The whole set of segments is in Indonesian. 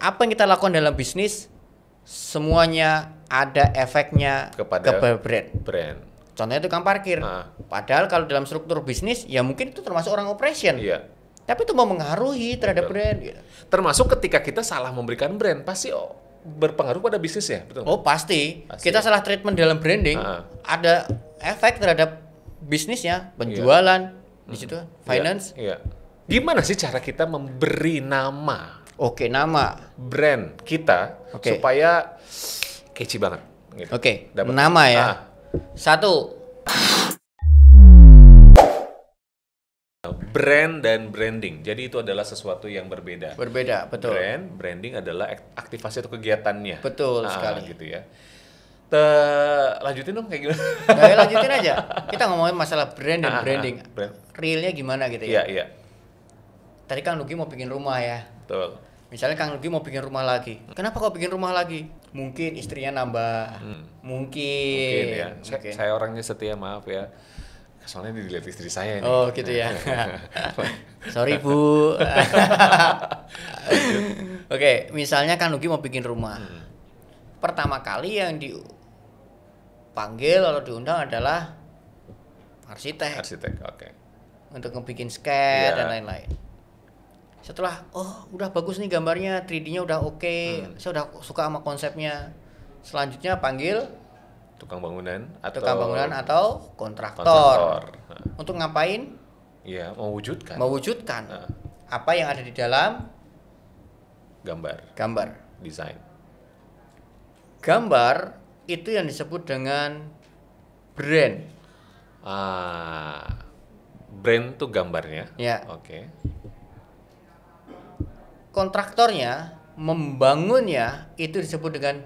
apa yang kita lakukan dalam bisnis semuanya ada efeknya kepada ke brand. Brand. Contohnya tukang parkir. Nah. Padahal kalau dalam struktur bisnis ya mungkin itu termasuk orang operation. Iya. Tapi itu mau mengaruhi terhadap betul. brand. Gitu. Termasuk ketika kita salah memberikan brand pasti oh, berpengaruh pada bisnis ya betul? Oh pasti. pasti. Kita salah treatment dalam branding nah. ada efek terhadap bisnisnya, iya. penjualan hmm. iya. di situ, finance. Iya. Iya. Gimana sih cara kita memberi nama Oke, nama brand kita okay. supaya kece banget. Gitu. Oke, okay. nama ya. Ah. Satu. Brand dan branding. Jadi itu adalah sesuatu yang berbeda. Berbeda, betul. Brand, branding adalah aktivasi atau kegiatannya. Betul ah, sekali. Gitu ya. Te lanjutin dong kayak gimana? Nah, ya, lanjutin aja. Kita ngomongin masalah brand dan ah, ah branding. Ah, brand. Realnya gimana gitu ya? Iya, iya. Tadi kan Luki mau bikin rumah ya. Betul misalnya Kang Lugi mau bikin rumah lagi kenapa kok bikin rumah lagi mungkin istrinya nambah hmm. mungkin mungkin ya mungkin. Saya, saya orangnya setia maaf ya soalnya dilihat istri saya ini. oh gitu ya sorry bu oke misalnya Kang Lugi mau bikin rumah hmm. pertama kali yang dipanggil atau diundang adalah arsitek arsitek oke okay. untuk ngebikin sketch yeah. dan iya. lain-lain setelah oh udah bagus nih gambarnya 3D-nya udah oke okay, hmm. saya udah suka sama konsepnya selanjutnya panggil tukang bangunan atau tukang bangunan atau kontraktor, kontraktor. Nah. untuk ngapain ya mewujudkan mewujudkan nah. apa yang ada di dalam gambar gambar desain gambar itu yang disebut dengan brand ah brand tuh gambarnya ya oke okay kontraktornya membangunnya itu disebut dengan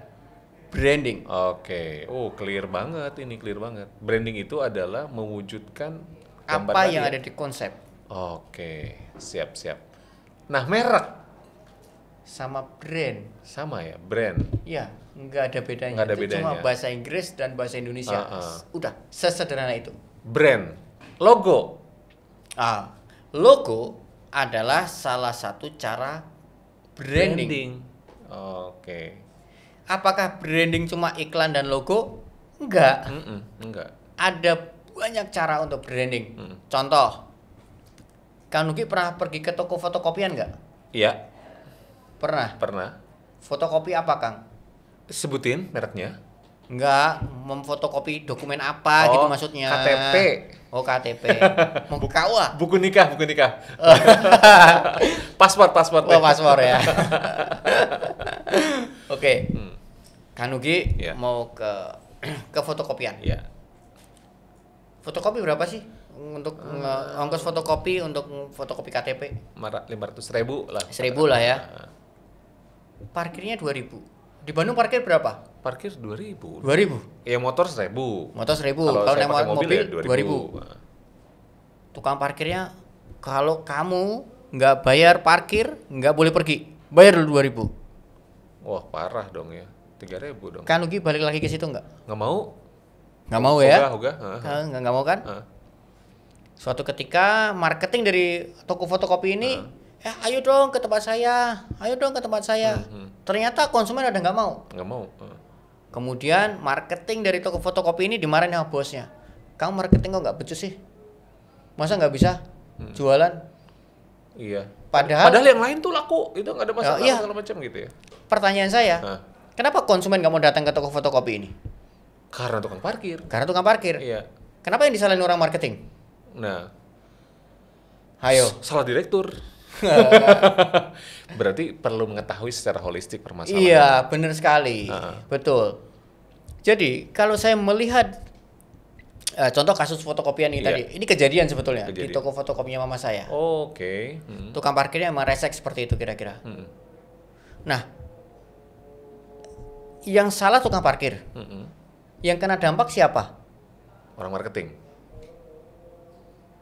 branding. Oke. Okay. Oh, clear banget ini, clear banget. Branding itu adalah mewujudkan apa yang ya? ada di konsep. Oke, siap siap. Nah, merek sama brand. Sama ya, brand. Iya, nggak ada bedanya. Nggak ada itu bedanya. Cuma bahasa Inggris dan bahasa Indonesia. Uh -uh. Udah, sesederhana itu. Brand, logo. Ah, logo adalah salah satu cara branding, branding. Oh, oke okay. apakah branding cuma iklan dan logo enggak mm -mm, enggak ada banyak cara untuk branding mm. contoh Kang Nugi pernah pergi ke toko fotokopian enggak? iya pernah pernah fotokopi apa Kang sebutin mereknya Enggak, memfotokopi dokumen apa gitu oh, gitu maksudnya. KTP. Oh KTP. Mau buku, KUA? Ah? Buku nikah, buku nikah. paspor, paspor. Oh paspor ya. Oke. okay. Hmm. Kanugi iya. mau ke ke fotokopian. Yeah. Fotokopi berapa sih? Untuk hmm. ongkos fotokopi untuk fotokopi KTP? Lima ratus ribu lah. Seribu lah ya. Eh. Parkirnya dua ribu. Di Bandung parkir berapa? Parkir dua ribu. Dua ribu? Ya motor seribu. Motor seribu. Kalau naik mobil, mobil ya 2000. 2000. Nah. Tukang parkirnya kalau kamu nggak bayar parkir, nggak boleh pergi. Bayar dulu ribu. Wah, parah dong ya. Tiga ribu dong. Kan Ugi balik lagi ke situ nggak? Nggak mau. Nggak mau ya? Enggak, enggak. Nggak mau kan? Heeh. Suatu ketika marketing dari toko fotokopi ini eh ayo dong ke tempat saya, ayo dong ke tempat saya. Hmm, hmm. Ternyata konsumen ada nggak mau. Nggak mau. Eh. Kemudian marketing dari toko fotokopi ini dimarahin sama bosnya. Kamu marketing kok nggak becus sih? Masa nggak bisa hmm. jualan? Iya. Padahal, Padahal yang lain tuh laku, itu nggak ada oh, masalah iya. segala macam gitu ya. Pertanyaan saya, Hah. kenapa konsumen nggak mau datang ke toko fotokopi ini? Karena tukang parkir. Karena tukang parkir. Iya. Kenapa yang disalahin orang marketing? Nah, Ayo. Salah direktur. Berarti perlu mengetahui secara holistik permasalahan. Iya, benar sekali. Uh. Betul. Jadi, kalau saya melihat uh, contoh kasus fotokopian ini yeah. tadi, ini kejadian sebetulnya kejadian. di toko fotokopinya mama saya. Oh, Oke. Okay. Hmm. Tukang parkirnya meresek seperti itu kira-kira. Hmm. Nah, yang salah tukang parkir. Hmm. Yang kena dampak siapa? Orang marketing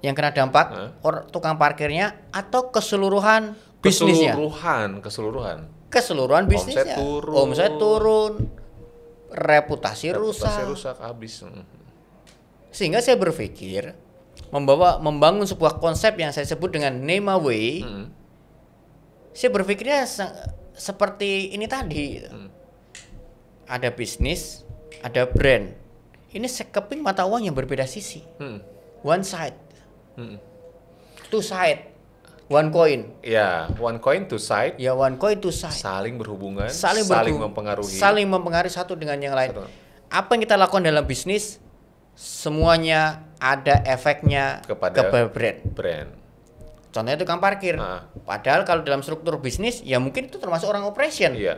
yang kena dampak huh? tukang parkirnya atau keseluruhan, bisnisnya? Keseluruhan, keseluruhan. Keseluruhan bisnisnya. Omset turun. Omset turun. Reputasi, reputasi rusak. rusak habis. Hmm. Sehingga saya berpikir membawa membangun sebuah konsep yang saya sebut dengan name Way. Hmm. Saya berpikirnya se seperti ini tadi. Hmm. Ada bisnis, ada brand. Ini sekeping mata uang yang berbeda sisi. Hmm. One side. Hmm. Two side. One coin. Ya, yeah, one coin to side. Ya, yeah, one coin to side. Saling berhubungan, saling, berhubung, saling mempengaruhi. Saling mempengaruhi satu dengan yang lain. Satu. Apa yang kita lakukan dalam bisnis semuanya ada efeknya kepada ke brand. Brand. Contohnya tukang parkir. Ah. Padahal kalau dalam struktur bisnis ya mungkin itu termasuk orang operation. Iya. Yeah.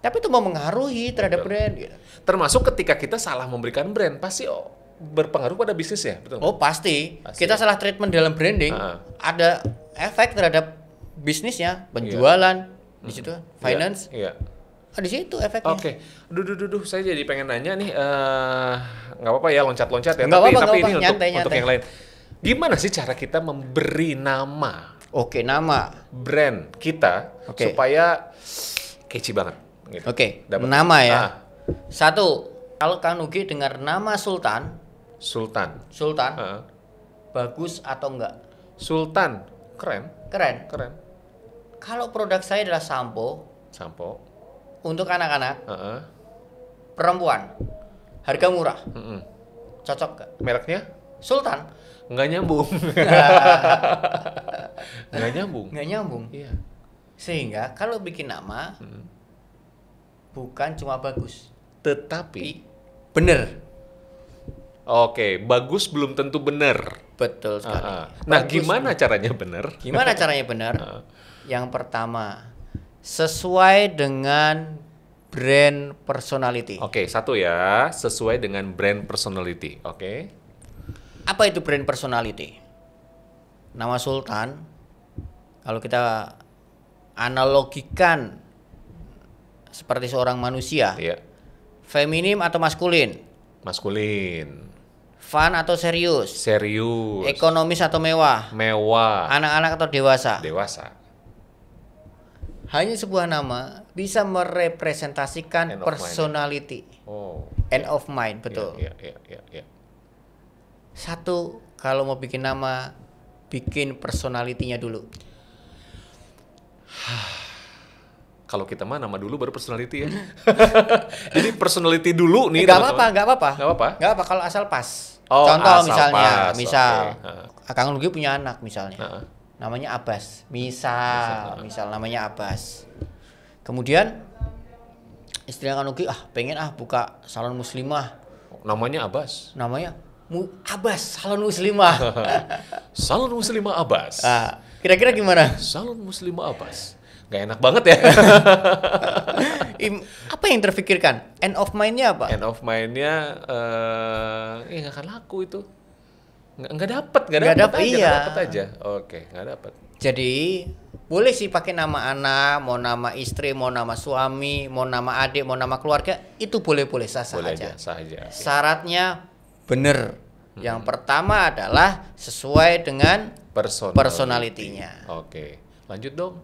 Tapi itu mau mengaruhi terhadap Betul. brand. Gitu. Termasuk ketika kita salah memberikan brand pasti oh, berpengaruh pada bisnis ya betul? Oh pasti. pasti. Kita salah treatment dalam branding, uh. ada efek terhadap bisnisnya, iya. penjualan yeah. Hmm. di situ, hmm finance. Yeah. Iya. Yeah. Oh, di situ efeknya. Oke, okay. duh, duh, duh, saya jadi pengen nanya nih, eh, nggak uh, apa-apa ya loncat-loncat ya, gak tapi, apa, tapi ini apa. untuk, nyantai, untuk yang lain. Gimana sih cara kita memberi nama? Oke, okay, nama brand kita okay. supaya kece banget. Gitu. Oke, okay. nama ya. Ah. Satu, kalau Kang Nugi dengar nama Sultan, Sultan. Sultan. Uh. Bagus atau enggak? Sultan, keren. Keren. Keren. Kalau produk saya adalah sampo. Sampo. Untuk anak-anak. Uh -uh. Perempuan. Harga murah. Uh -uh. Cocok gak? Mereknya? Sultan. Enggak nyambung. Enggak nyambung. Enggak nyambung. Iya. Sehingga kalau bikin nama -uh. bukan cuma bagus, tetapi benar. Oke, bagus belum tentu benar. Betul sekali. Uh, -huh. Nah, bagus gimana caranya benar? Gimana caranya benar? Uh. Yang pertama, sesuai dengan brand personality. Oke, okay, satu ya, sesuai dengan brand personality. Oke. Okay. Apa itu brand personality? Nama Sultan kalau kita analogikan seperti seorang manusia. yeah. Feminim atau maskulin? Maskulin. Fun atau serius? Serius. Ekonomis atau mewah? Mewah. Anak-anak atau dewasa? Dewasa. Hanya sebuah nama bisa merepresentasikan End personality. Oh. End of mind, ya, betul. yeah, yeah, yeah, yeah. Satu, kalau mau bikin nama, bikin personalitinya dulu. Kalau kita mah nama dulu baru personality ya. Jadi personality dulu nih. Gak apa-apa, gak apa-apa. Gak apa-apa. Gak apa kalau asal pas. Oh, Contoh asal misalnya, pas. misal okay. Akang Lugi punya anak misalnya. Uh -huh. Namanya Abbas. Misal, misal, uh misal namanya Abbas. Kemudian istri Kang Lugi ah pengen ah buka salon muslimah. Namanya Abbas. Namanya Mu Abbas, salon muslimah. salon muslimah Abbas. Uh, Kira-kira gimana? Salon muslimah Abbas. Gak enak banget ya. apa yang terfikirkan? End of mind-nya apa? End of mind-nya uh, eh ya akan laku itu. Nggak, nggak dapat, nggak dapet, Enggak aja, iya. dapet aja. Oke, nggak dapat. Jadi boleh sih pakai nama anak, mau nama istri, mau nama suami, mau nama adik, mau nama keluarga, itu boleh-boleh sah sah boleh aja. saja. Syaratnya benar. Hmm. Yang pertama adalah sesuai dengan personality. personalitinya. Oke, lanjut dong.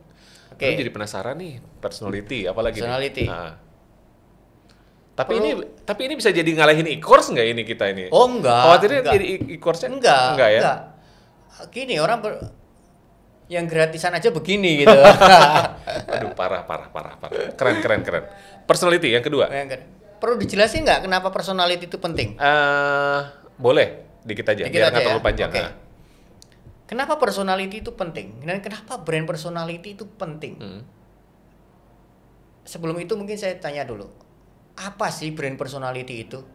Oke. Okay. jadi penasaran nih personality, apalagi personality. Nih? Nah. Tapi Perlu... ini tapi ini bisa jadi ngalahin e-course nggak ini kita ini? Oh enggak. Khawatirnya enggak. jadi e course enggak, enggak ya? Enggak. Gini orang ber... yang gratisan aja begini gitu. Aduh parah parah parah parah. Keren keren keren. Personality yang kedua. Yang kedua. Perlu dijelasin nggak kenapa personality itu penting? Uh, boleh dikit aja. Dikit biar aja ya? terlalu panjang. Okay. Nah Kenapa personality itu penting dan kenapa brand personality itu penting? Hmm. Sebelum itu mungkin saya tanya dulu, apa sih brand personality itu?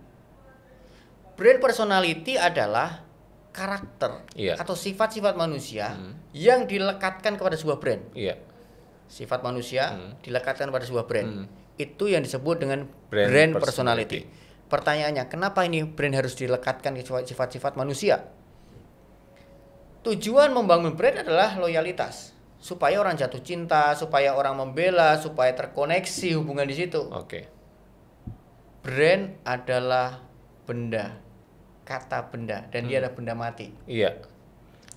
Brand personality adalah karakter yeah. atau sifat-sifat manusia hmm. yang dilekatkan kepada sebuah brand. Yeah. Sifat manusia hmm. dilekatkan pada sebuah brand. Hmm. Itu yang disebut dengan brand, brand personality. personality. Pertanyaannya, kenapa ini brand harus dilekatkan ke sifat-sifat manusia? Tujuan membangun brand adalah loyalitas supaya orang jatuh cinta, supaya orang membela, supaya terkoneksi hubungan di situ. Oke. Okay. Brand adalah benda, kata benda, dan hmm. dia adalah benda mati. Iya.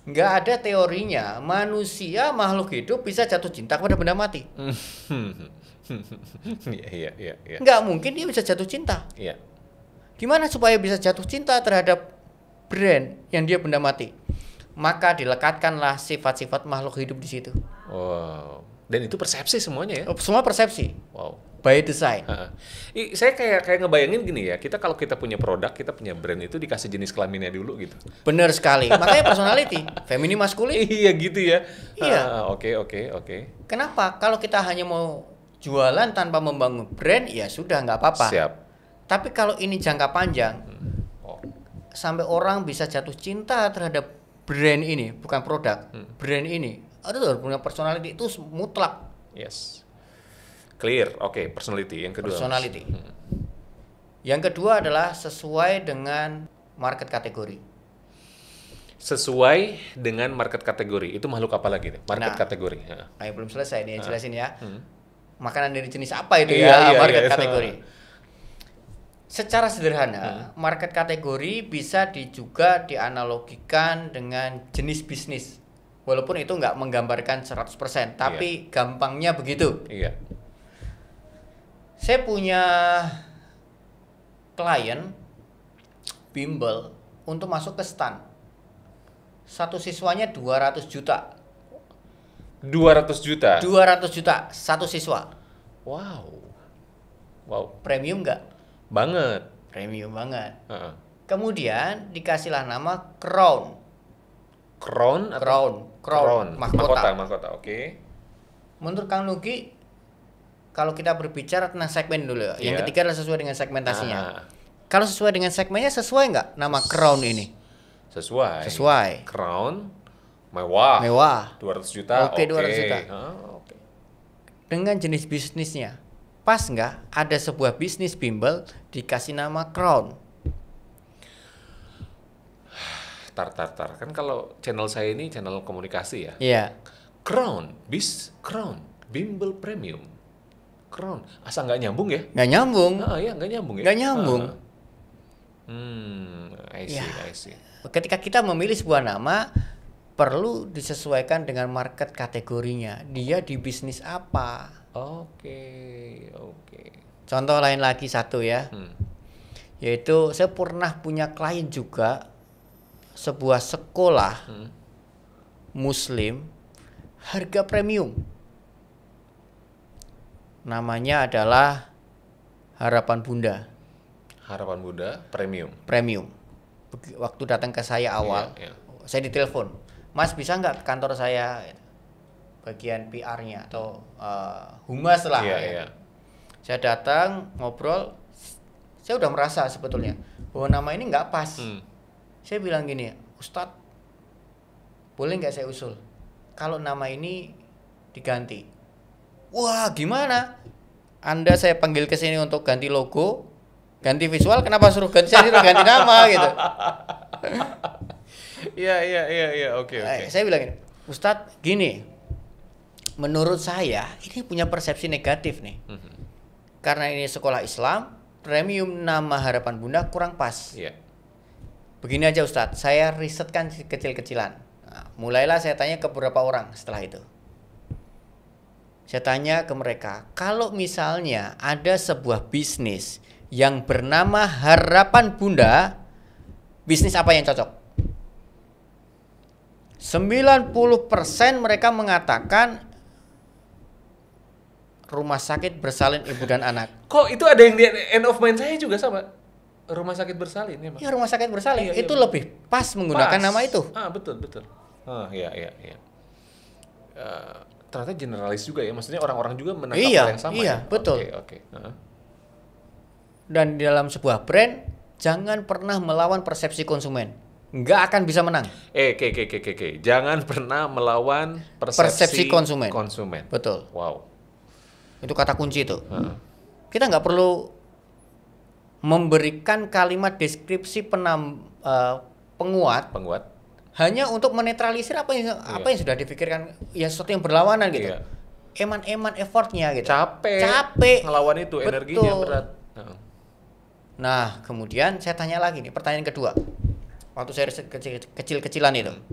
Enggak ada teorinya manusia makhluk hidup bisa jatuh cinta kepada benda mati. Iya, iya iya iya. Nggak mungkin dia bisa jatuh cinta. Iya. Gimana supaya bisa jatuh cinta terhadap brand yang dia benda mati? maka dilekatkanlah sifat-sifat makhluk hidup di situ. Wow. Dan itu persepsi semuanya ya? Oh, semua persepsi. Wow. By design. Ha Saya kayak kayak ngebayangin gini ya, kita kalau kita punya produk, kita punya brand itu dikasih jenis kelaminnya dulu gitu. Bener sekali. Makanya personality, feminin maskulin. iya gitu ya. Iya. Oke oke oke. Kenapa? Kalau kita hanya mau jualan tanpa membangun brand, ya sudah nggak apa-apa. Siap. Tapi kalau ini jangka panjang, hmm. oh. sampai orang bisa jatuh cinta terhadap brand ini bukan produk hmm. brand ini ada tuh punya personality itu mutlak yes clear oke okay. personality yang kedua personality hmm. yang kedua adalah sesuai dengan market kategori sesuai dengan market kategori itu makhluk apa lagi nih market nah, kategori ya. belum selesai nih jelasin ya hmm. makanan dari jenis apa itu iya, ya iya, market iya, kategori iya secara sederhana hmm. market kategori bisa di, juga dianalogikan dengan jenis bisnis walaupun itu nggak menggambarkan 100% iya. tapi yeah. gampangnya begitu iya saya punya klien bimbel untuk masuk ke stan satu siswanya 200 juta 200 juta 200 juta satu siswa wow wow premium nggak Banget. Premium banget. Uh -uh. Kemudian dikasihlah nama crown. Crown atau crown, crown, crown. mahkota. Mahkota, mahkota. Oke. Menurut Kang luki kalau kita berbicara tentang segmen dulu, yeah. yang iya. ketiga adalah sesuai dengan segmentasinya. -huh. Ah, ah, ah. Kalau sesuai dengan segmennya sesuai nggak nama crown ini? Sesuai. Sesuai. Crown mewah. Mewah. 200 juta. Oke, okay, okay. juta. huh? Dengan jenis bisnisnya, pas nggak ada sebuah bisnis bimbel dikasih nama crown tar tar tar kan kalau channel saya ini channel komunikasi ya iya crown bis crown bimbel premium crown asal nggak nyambung ya nggak nyambung ah ya nggak nyambung ya nggak nyambung ah. Hmm, I see, ya. I see. Ketika kita memilih sebuah nama, perlu disesuaikan dengan market kategorinya. Dia di bisnis apa? Oke, okay, oke. Okay. Contoh lain lagi satu ya. Hmm. Yaitu saya pernah punya klien juga sebuah sekolah hmm. muslim harga premium. Namanya adalah Harapan Bunda. Harapan Bunda premium. Premium. Waktu datang ke saya iya, awal, yeah, yeah. saya ditelepon, Mas bisa nggak kantor saya bagian PR-nya atau uh, humas lah. Yeah, ya. yeah saya datang ngobrol saya udah merasa sebetulnya bahwa nama ini nggak pas hmm. saya bilang gini Ustadz boleh nggak saya usul kalau nama ini diganti wah gimana anda saya panggil ke sini untuk ganti logo ganti visual kenapa suruh ganti saya suruh ganti nama gitu Iya iya iya iya oke oke. Eh, saya bilang gini, Ustadz gini, menurut saya ini punya persepsi negatif nih. -hmm karena ini sekolah Islam, premium nama harapan Bunda kurang pas. Yeah. Begini aja Ustadz, saya risetkan kecil-kecilan. Nah, mulailah saya tanya ke beberapa orang setelah itu. Saya tanya ke mereka, kalau misalnya ada sebuah bisnis yang bernama Harapan Bunda, bisnis apa yang cocok? 90% mereka mengatakan rumah sakit bersalin ibu dan anak. Kok itu ada yang di end of mind saya juga sama rumah sakit bersalin ya, iya, rumah sakit bersalin. Iya, iya itu iya, lebih pas menggunakan pas. nama itu. Ah, betul, betul. Ah, iya, iya, iya. Uh, ternyata generalis juga ya. Maksudnya orang-orang juga menangkap iya, yang sama. Iya, ya? betul. Oke, okay, oke. Okay. Uh. Dan di dalam sebuah brand jangan pernah melawan persepsi konsumen nggak akan bisa menang. Eh, oke, oke, oke, oke, Jangan pernah melawan persepsi, persepsi konsumen. konsumen. Betul. Wow itu kata kunci itu hmm. kita nggak perlu memberikan kalimat deskripsi penam uh, penguat penguat hanya untuk menetralisir apa yang yeah. apa yang sudah dipikirkan ya sesuatu yang berlawanan gitu eman iya. eman-eman effortnya gitu capek capek ngelawan itu Betul. energinya berat nah kemudian saya tanya lagi nih pertanyaan kedua waktu saya kecil kecilan itu hmm.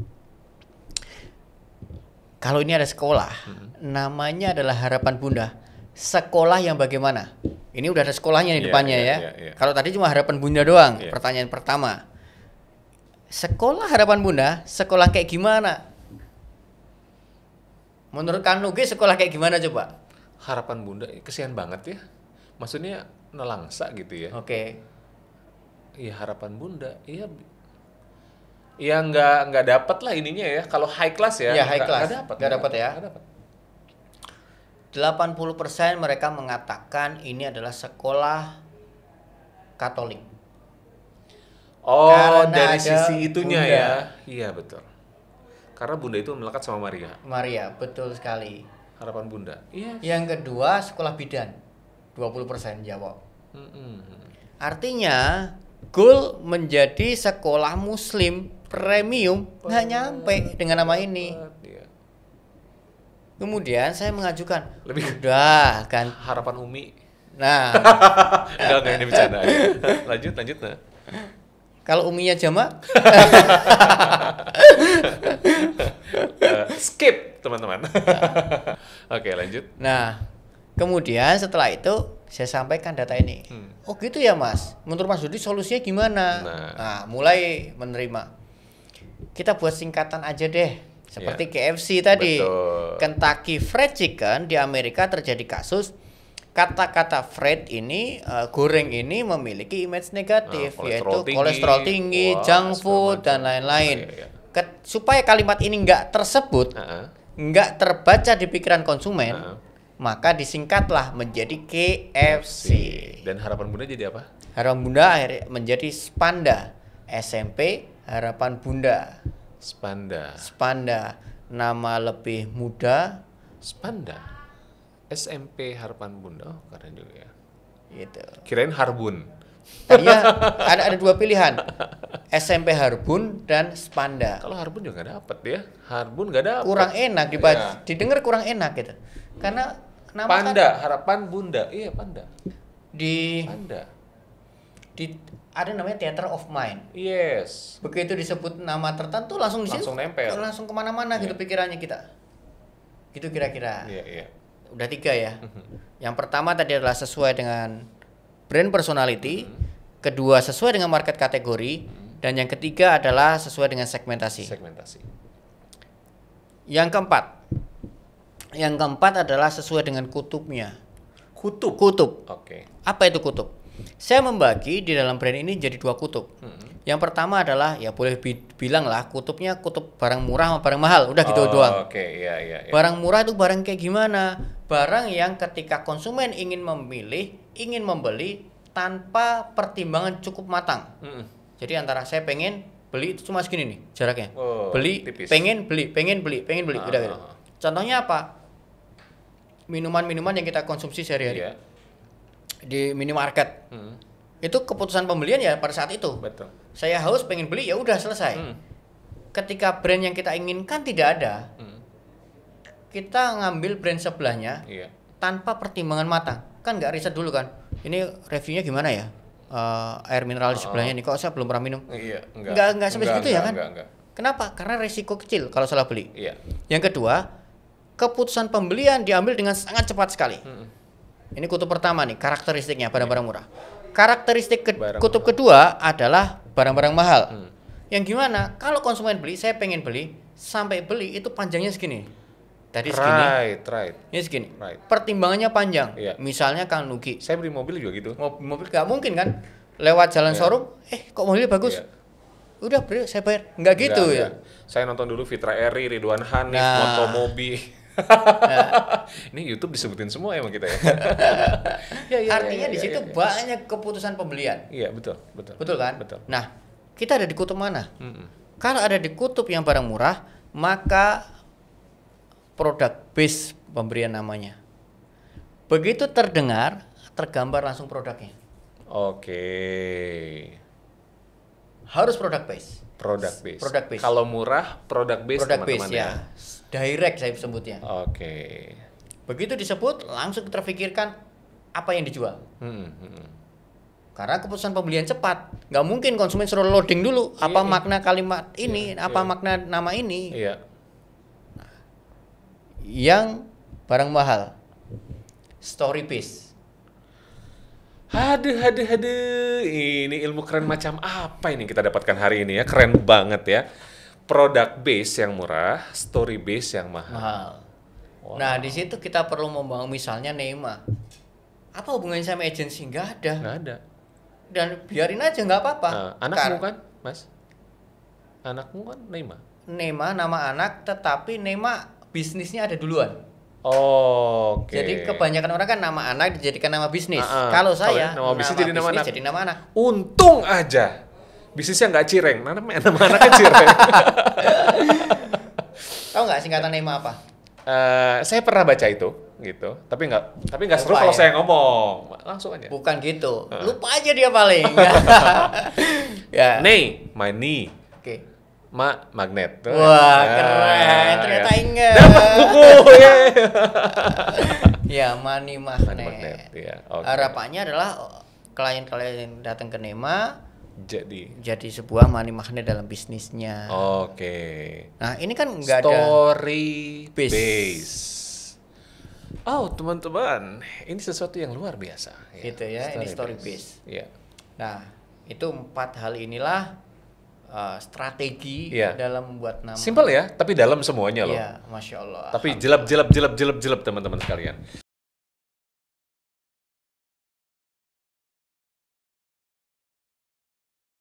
kalau ini ada sekolah hmm. namanya adalah harapan bunda sekolah yang bagaimana? Ini udah ada sekolahnya di yeah, depannya yeah, ya. Yeah, yeah. Kalau tadi cuma harapan Bunda doang, yeah. pertanyaan pertama. Sekolah harapan Bunda, sekolah kayak gimana? Menurut Kang Nugi sekolah kayak gimana coba? Harapan Bunda eh, kesian banget ya. Maksudnya nelangsa gitu ya. Oke. Okay. Iya harapan Bunda, iya iya nggak nggak dapat lah ininya ya kalau high class ya, Iya high class. nggak dapat gak dapat ya Gak dapat 80% mereka mengatakan ini adalah sekolah Katolik. Oh, Karena dari sisi itunya bunda. ya. Iya, betul. Karena Bunda itu melekat sama Maria. Maria, betul sekali. Harapan Bunda. Yes. Iya. Yang kedua, sekolah bidan. 20% jawab. Mm -hmm. Artinya, goal menjadi sekolah muslim premium nggak nyampe dengan nama ini kemudian saya mengajukan lebih udah kan harapan Umi nah enggak enggak ini bercanda lanjut lanjut nah kalau uminya jamak skip teman-teman nah. oke lanjut nah kemudian setelah itu saya sampaikan data ini hmm. oh gitu ya mas menurut mas Dudi solusinya gimana nah. nah mulai menerima kita buat singkatan aja deh seperti yeah. KFC tadi, Betul. Kentucky Fried Chicken di Amerika terjadi kasus kata-kata fried ini uh, goreng ini memiliki image negatif nah, kolesterol yaitu kolesterol tinggi, wah, junk food dan lain-lain. ya, ya. supaya kalimat ini nggak tersebut, uh-huh. nggak terbaca di pikiran konsumen, uh-huh. maka disingkatlah menjadi KFC. Dan harapan bunda jadi apa? Harapan bunda akhirnya menjadi Spanda SMP Harapan Bunda. Spanda. Spanda. Nama lebih muda. Spanda. SMP Harapan Bunda. Oh, keren juga ya. Gitu. Kirain Harbun. Tadinya nah, ada ada dua pilihan. SMP Harbun dan Spanda. Kalau Harbun juga dapet ya. Harbun gak dapet. Kurang enak dibaca. Ya. Didengar kurang enak gitu. Karena nama Panda, kan, harapan Bunda. Iya, Panda. Di Panda. Di ada namanya theater of mind. Yes. Begitu disebut nama tertentu langsung disitu, langsung nempel. Langsung kemana-mana yeah. gitu iya. pikirannya kita. Gitu kira-kira. Iya, -kira. yeah, iya. Yeah. Udah tiga ya. Mhm. Yang pertama tadi adalah sesuai dengan brand personality, hmm. kedua sesuai dengan market kategori, hmm. dan yang ketiga adalah sesuai dengan segmentasi. Segmentasi. Yang keempat. Yang keempat adalah sesuai dengan kutubnya. Kutub. Kutub. Oke. Okay. Apa itu kutub? Saya membagi di dalam brand ini jadi dua kutub. Hmm. Yang pertama adalah ya boleh bi bilang lah kutubnya kutub barang murah sama barang mahal, udah gitu oh, doang. Oke, okay. ya, ya, ya. Barang murah itu barang kayak gimana? Barang yang ketika konsumen ingin memilih, ingin membeli tanpa pertimbangan cukup matang. Mm Jadi antara saya pengen beli itu cuma segini nih jaraknya. Oh, beli, tipis. pengen beli, pengen beli, pengen beli, ah. udah gitu. Ah. Contohnya apa? Minuman-minuman yang kita konsumsi sehari-hari. Yeah di minimarket. Hmm. Itu keputusan pembelian ya pada saat itu. Betul. Saya haus pengen beli ya udah selesai. Hmm. Ketika brand yang kita inginkan tidak ada, hmm. kita ngambil brand sebelahnya yeah. tanpa pertimbangan matang. Kan nggak riset dulu kan? Ini reviewnya gimana ya? Uh, air mineral di oh. sebelahnya nih kok saya belum pernah minum. Iya, enggak. Enggak enggak sampai segitu ya kan? Enggak, enggak. Kenapa? Karena resiko kecil kalau salah beli. Iya. Yang kedua, keputusan pembelian diambil dengan sangat cepat sekali. Hmm ini kutub pertama nih, karakteristiknya barang-barang murah. Karakteristik ke barang kutub murah. kedua adalah barang-barang mahal. Hmm. Yang gimana? Kalau konsumen beli, saya pengen beli, sampai beli itu panjangnya segini. Tadi segini. Right, right. Ini segini. Right. Pertimbangannya panjang. Yeah. Misalnya Kang Nugi. Saya beli mobil juga gitu. Mobil, mobil gak mungkin kan? Lewat jalan yeah. showroom, eh kok mobilnya bagus? Yeah udah bro saya bayar Enggak gitu Enggak, ya saya nonton dulu Fitra Eri Ridwan Hanif nah, Motomobi Ini YouTube disebutin semua emang ya kita ya? Ya, ya. ya, ya Artinya ya, ya, di situ ya, ya, banyak keputusan pembelian. Iya betul betul. Betul kan? Betul. Nah kita ada di kutub mana? Mm -mm. Kalau ada di kutub yang barang murah, maka produk base pemberian namanya. Begitu terdengar, tergambar langsung produknya. Oke. Harus produk base. Produk base. Produk base. Kalau murah, produk base produk base, ya direct saya sebutnya. Oke. Okay. Begitu disebut langsung terpikirkan apa yang dijual. Hmm, hmm. Karena keputusan pembelian cepat, nggak mungkin konsumen suruh loading dulu iya, apa iya. makna kalimat iya, ini, yeah, apa yeah. makna nama ini. Yeah. yang barang mahal, story piece. Haduh, haduh, haduh. Ini ilmu keren macam apa ini kita dapatkan hari ini ya? Keren banget ya produk base yang murah, story base yang mahal. Wow. Nah, di situ kita perlu membangun misalnya Neymar. Apa hubungannya sama agency? Enggak ada. Enggak ada. Dan biarin aja enggak apa-apa. Nah, anakmu kan, Mas? Anakmu kan Neymar. Neymar nama anak, tetapi Neymar bisnisnya ada duluan. Oh, okay. Jadi kebanyakan orang kan nama anak dijadikan nama bisnis. Uh -uh. Kalau saya Kalo nama, nama bisnis, jadi, bisnis nama jadi nama anak. Untung aja bisnisnya nggak cireng mana mana mana kan cireng tahu nggak singkatan nema apa uh, saya pernah baca itu gitu tapi nggak tapi nggak seru kalau ya? saya ngomong langsung aja bukan gitu uh. lupa aja dia paling ya nih my knee oke okay. ma magnet wah nah, keren ya. ternyata ya. inget. dapat buku ya ya money magnet, money ya. Okay. harapannya adalah klien-klien datang ke Nema jadi jadi sebuah money magnet dalam bisnisnya. Oke. Okay. Nah, ini kan enggak ada story base. base. Oh, teman-teman, ini sesuatu yang luar biasa ya. Gitu ya, story ini story base. base. Ya. Nah, itu empat hal inilah uh, strategi ya. dalam membuat nama. Simpel ya, tapi dalam semuanya loh. Iya, Masya Allah. Tapi jelap-jelap jelap-jelap jelap teman-teman sekalian.